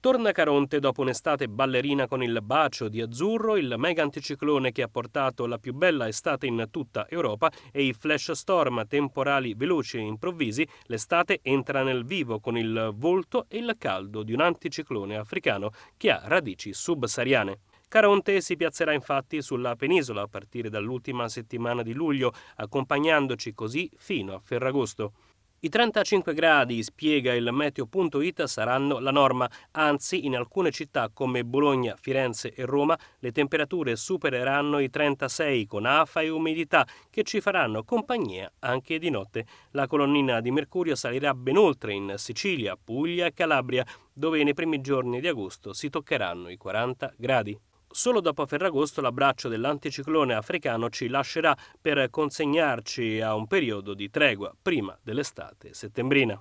Torna Caronte dopo un'estate ballerina con il bacio di azzurro, il mega anticiclone che ha portato la più bella estate in tutta Europa e i flash storm temporali veloci e improvvisi, l'estate entra nel vivo con il volto e il caldo di un anticiclone africano che ha radici subsahariane. Caronte si piazzerà infatti sulla penisola a partire dall'ultima settimana di luglio, accompagnandoci così fino a Ferragosto. I 35 gradi, spiega il meteo.it, saranno la norma, anzi in alcune città come Bologna, Firenze e Roma le temperature supereranno i 36 con afa e umidità che ci faranno compagnia anche di notte. La colonnina di mercurio salirà ben oltre in Sicilia, Puglia e Calabria, dove nei primi giorni di agosto si toccheranno i 40 gradi. Solo dopo Ferragosto l'abbraccio dell'anticiclone africano ci lascerà per consegnarci a un periodo di tregua prima dell'estate settembrina.